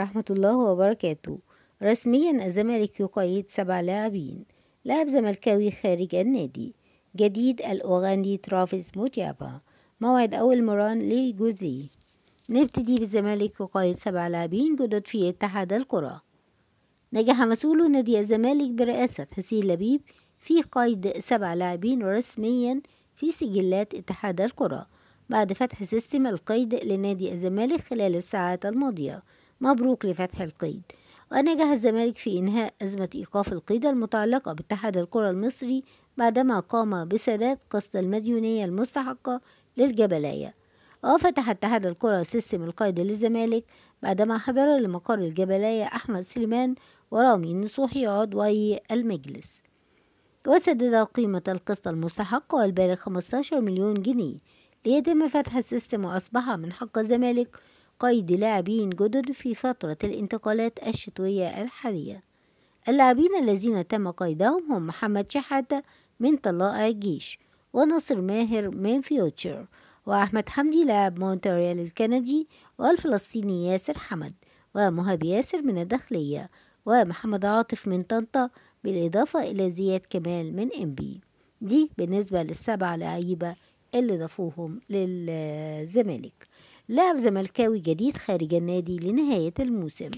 رحمة الله وبركاته رسميا الزمالك يقيد سبع لاعبين لاعب زملكاوي خارج النادي جديد الأوغندي ترافيس موتيابا موعد أول مران لجوزي نبتدي بالزمالك يقيد سبع لاعبين جدد في اتحاد الكرة نجح مسؤول نادي الزمالك برئاسة حسين لبيب في قيد سبع لاعبين رسميا في سجلات اتحاد الكرة بعد فتح سيستم القيد لنادي الزمالك خلال الساعات الماضية مبروك لفتح القيد ونجح الزمالك في إنهاء أزمة إيقاف القيد المتعلقة باتحاد الكرة المصري بعدما قام بسداد قسط المديونية المستحقة للجبلاية وفتح اتحاد الكرة سيستم القيد للزمالك بعدما حضر لمقر الجبلاية أحمد سليمان ورامي النصوحي عضوي المجلس وسدد قيمة القسط المستحق والبالغ 15 مليون جنيه ليتم فتح السيستم وأصبح من حق الزمالك قيد لاعبين جدد في فترة الانتقالات الشتوية الحالية اللاعبين الذين تم قيدهم هم محمد شحاتة من طلائع الجيش وناصر ماهر من فيوتشر وأحمد حمدي لاعب مونتريال الكندي والفلسطيني ياسر حمد ومهاب ياسر من الداخلية ومحمد عاطف من طنطا بالإضافة إلى زياد كمال من إنبي دي بالنسبة للسبع لعيبة اللي ضافوهم للزمالك لاعب زملكاوي جديد خارج النادي لنهاية الموسم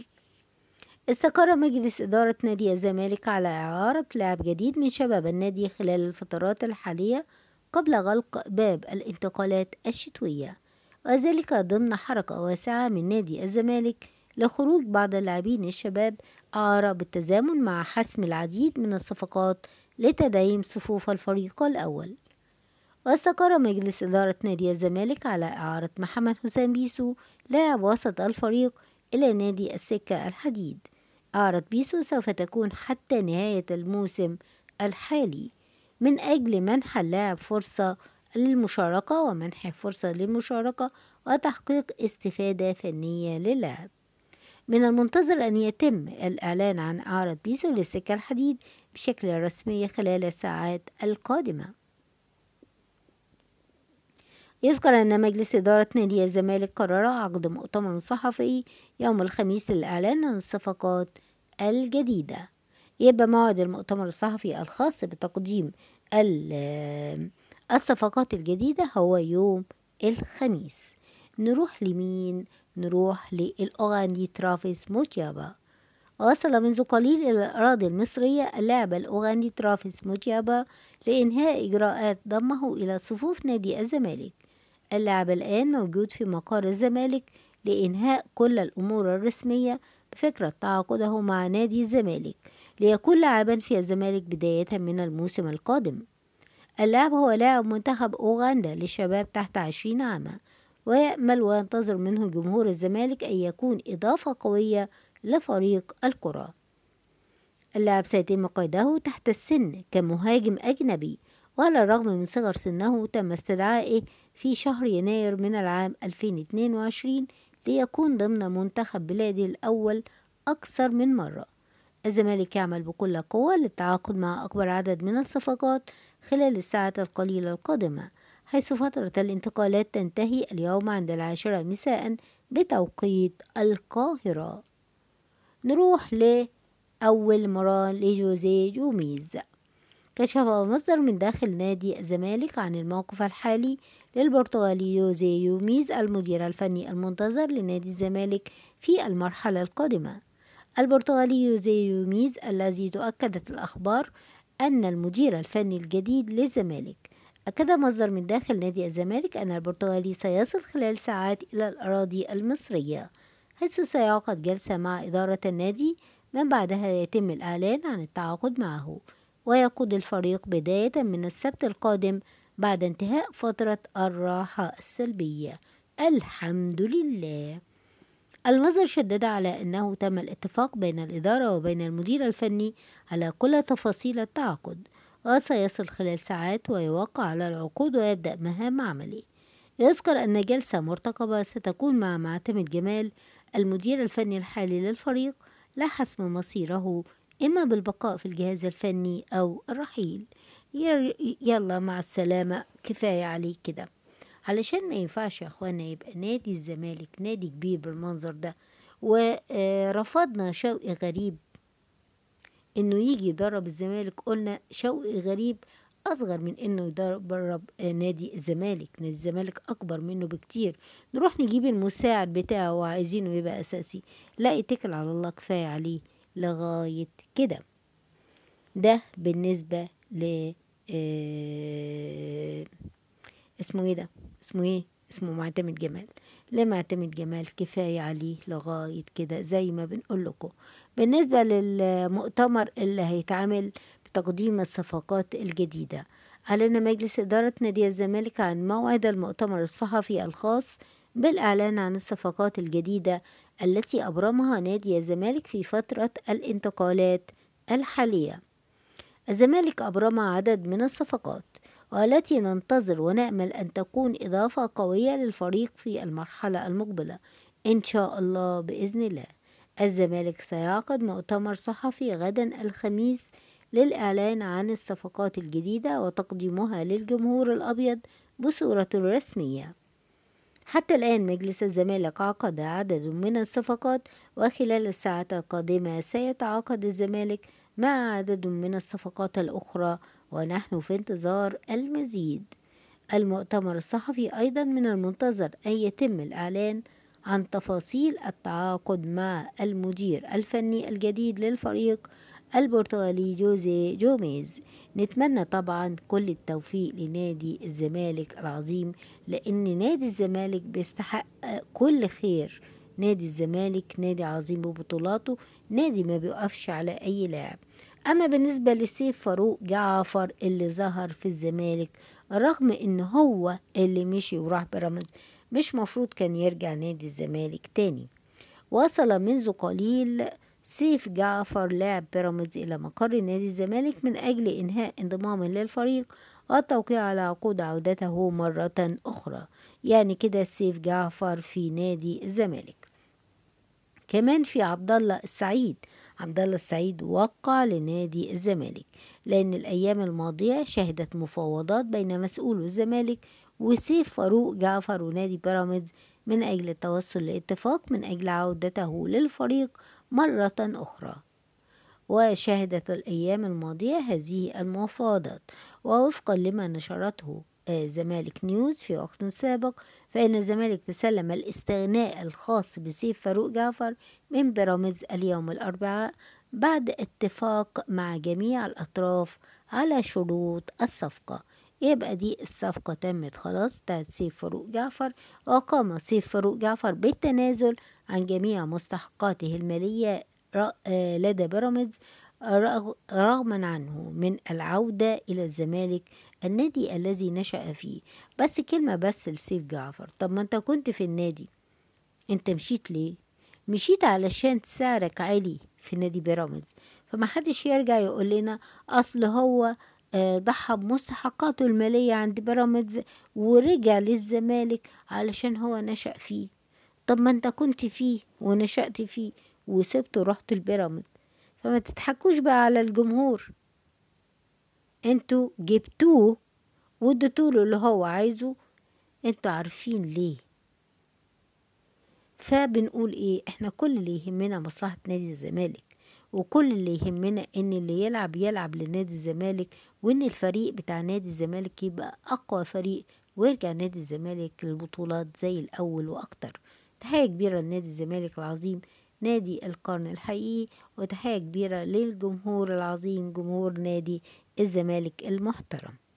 استقر مجلس إدارة نادي الزمالك على إعارة لاعب جديد من شباب النادي خلال الفترات الحالية قبل غلق باب الانتقالات الشتوية وذلك ضمن حركة واسعة من نادي الزمالك لخروج بعض اللاعبين الشباب إعارة بالتزامن مع حسم العديد من الصفقات لتدعيم صفوف الفريق الأول واستقر مجلس إدارة نادي الزمالك على إعارة محمد حسام بيسو لاعب وسط الفريق إلى نادي السكة الحديد إعارة بيسو سوف تكون حتى نهاية الموسم الحالي من أجل منح اللاعب فرصة للمشاركة ومنح فرصة للمشاركة وتحقيق استفادة فنية للاعب من المنتظر أن يتم الإعلان عن إعارة بيسو للسكة الحديد بشكل رسمي خلال الساعات القادمة يذكر أن مجلس إدارة نادي الزمالك قرر عقد مؤتمر صحفي يوم الخميس للإعلان عن الصفقات الجديدة يبقى موعد المؤتمر الصحفي الخاص بتقديم الصفقات الجديدة هو يوم الخميس نروح لمين؟ نروح للأغني ترافيس موتيابا وصل منذ قليل إلى الأراضي المصرية اللاعب الأغاني ترافيس موتيابا لإنهاء إجراءات ضمه إلى صفوف نادي الزمالك اللعب الآن موجود في مقر الزمالك لإنهاء كل الأمور الرسمية بفكرة تعاقده مع نادي الزمالك ليكون لاعبا في الزمالك بداية من الموسم القادم اللاعب هو لاعب منتخب أوغندا لشباب تحت عشرين عاما ويأمل وينتظر منه جمهور الزمالك أن يكون إضافة قوية لفريق الكرة اللاعب سيتم قيده تحت السن كمهاجم أجنبي وعلى الرغم من صغر سنه تم استدعائه في شهر يناير من العام 2022 ليكون ضمن منتخب بلاده الأول أكثر من مرة الزمالك يعمل بكل قوة للتعاقد مع أكبر عدد من الصفقات خلال الساعات القليلة القادمة حيث فترة الانتقالات تنتهي اليوم عند العاشرة مساء بتوقيت القاهرة نروح لأول مرة لجوزيه جوميز كشف مصدر من داخل نادي الزمالك عن الموقف الحالي للبرتغالي يوزي يوميز المدير الفني المنتظر لنادي الزمالك في المرحلة القادمة البرتغالي يوزي يوميز الذي تؤكدت الأخبار أن المدير الفني الجديد للزمالك أكد مصدر من داخل نادي الزمالك أن البرتغالي سيصل خلال ساعات إلى الأراضي المصرية حيث سيعقد جلسة مع إدارة النادي من بعدها يتم الإعلان عن التعاقد معه ويقود الفريق بداية من السبت القادم بعد انتهاء فترة الراحة السلبية الحمد لله المصدر شدد على أنه تم الاتفاق بين الإدارة وبين المدير الفني على كل تفاصيل التعاقد وسيصل خلال ساعات ويوقع على العقود ويبدأ مهام عمله يذكر أن جلسة مرتقبة ستكون مع معتمد جمال المدير الفني الحالي للفريق لحسم مصيره إما بالبقاء في الجهاز الفني أو الرحيل يلا مع السلامة كفاية عليه كده علشان ما ينفعش يا اخوانا يبقى نادي الزمالك نادي كبير بالمنظر ده ورفضنا آه، شوقي غريب انه يجي يدرب الزمالك قلنا شوقي غريب اصغر من انه يدرب نادي الزمالك نادي الزمالك اكبر منه بكتير نروح نجيب المساعد بتاعه وعايزينه يبقى اساسي لا يتكل على الله كفايه عليه لغايه كده ده بالنسبه ل آه، اسمه ايه ده اسمه ايه اسمه معتمد جمال ليه معتمد جمال كفاية عليه لغاية كده زي ما بنقول لكم بالنسبة للمؤتمر اللي هيتعمل بتقديم الصفقات الجديدة أعلن مجلس إدارة نادي الزمالك عن موعد المؤتمر الصحفي الخاص بالإعلان عن الصفقات الجديدة التي أبرمها نادي الزمالك في فترة الانتقالات الحالية الزمالك أبرم عدد من الصفقات والتي ننتظر ونأمل أن تكون إضافة قوية للفريق في المرحلة المقبلة إن شاء الله بإذن الله الزمالك سيعقد مؤتمر صحفي غدا الخميس للإعلان عن الصفقات الجديدة وتقديمها للجمهور الأبيض بصورة رسمية حتى الآن مجلس الزمالك عقد عدد من الصفقات وخلال الساعات القادمة سيتعاقد الزمالك مع عدد من الصفقات الأخرى ونحن في انتظار المزيد المؤتمر الصحفي أيضا من المنتظر أن يتم الإعلان عن تفاصيل التعاقد مع المدير الفني الجديد للفريق البرتغالي جوزي جوميز نتمنى طبعا كل التوفيق لنادي الزمالك العظيم لأن نادي الزمالك بيستحق كل خير نادي الزمالك نادي عظيم ببطولاته نادي ما بيقفش على أي لاعب أما بالنسبة لسيف فاروق جعفر اللي ظهر في الزمالك رغم إن هو اللي مشي وراح بيراميدز مش مفروض كان يرجع نادي الزمالك تاني وصل منذ قليل سيف جعفر لاعب بيراميدز إلى مقر نادي الزمالك من أجل إنهاء انضمامه للفريق والتوقيع على عقود عودته مرة أخرى يعني كده سيف جعفر في نادي الزمالك كمان في عبد الله السعيد عبد الله السعيد وقع لنادي الزمالك لأن الأيام الماضية شهدت مفاوضات بين مسؤول الزمالك وسيف فاروق جعفر ونادي بيراميدز من أجل التوصل لاتفاق من أجل عودته للفريق مرة أخرى وشهدت الأيام الماضية هذه المفاوضات ووفقا لما نشرته آه، زمالك نيوز في وقت سابق فإن الزمالك تسلم الاستغناء الخاص بسيف فاروق جعفر من بيراميدز اليوم الأربعاء بعد اتفاق مع جميع الأطراف على شروط الصفقة يبقى دي الصفقة تمت خلاص بتاعت سيف فاروق جعفر وقام سيف فاروق جعفر بالتنازل عن جميع مستحقاته المالية آه، لدى بيراميدز رغما عنه من العودة إلى الزمالك النادي الذي نشأ فيه بس كلمة بس لسيف جعفر طب ما انت كنت في النادي انت مشيت ليه مشيت علشان سعرك عالي في نادي بيراميدز فما حدش يرجع يقول لنا اصل هو آه، ضحى بمستحقاته المالية عند بيراميدز ورجع للزمالك علشان هو نشأ فيه طب ما انت كنت فيه ونشأت فيه وسبته ورحت البيراميد فما تضحكوش بقى على الجمهور انتوا جبتوه واديتوا له اللي هو عايزه انتوا عارفين ليه فبنقول ايه احنا كل اللي يهمنا مصلحة نادي الزمالك وكل اللي يهمنا ان اللي يلعب يلعب لنادي الزمالك وان الفريق بتاع نادي الزمالك يبقى اقوى فريق ويرجع نادي الزمالك للبطولات زي الاول واكتر تحية كبيرة لنادي الزمالك العظيم نادي القرن الحقيقي وتحية كبيرة للجمهور العظيم جمهور نادي الزمالك المحترم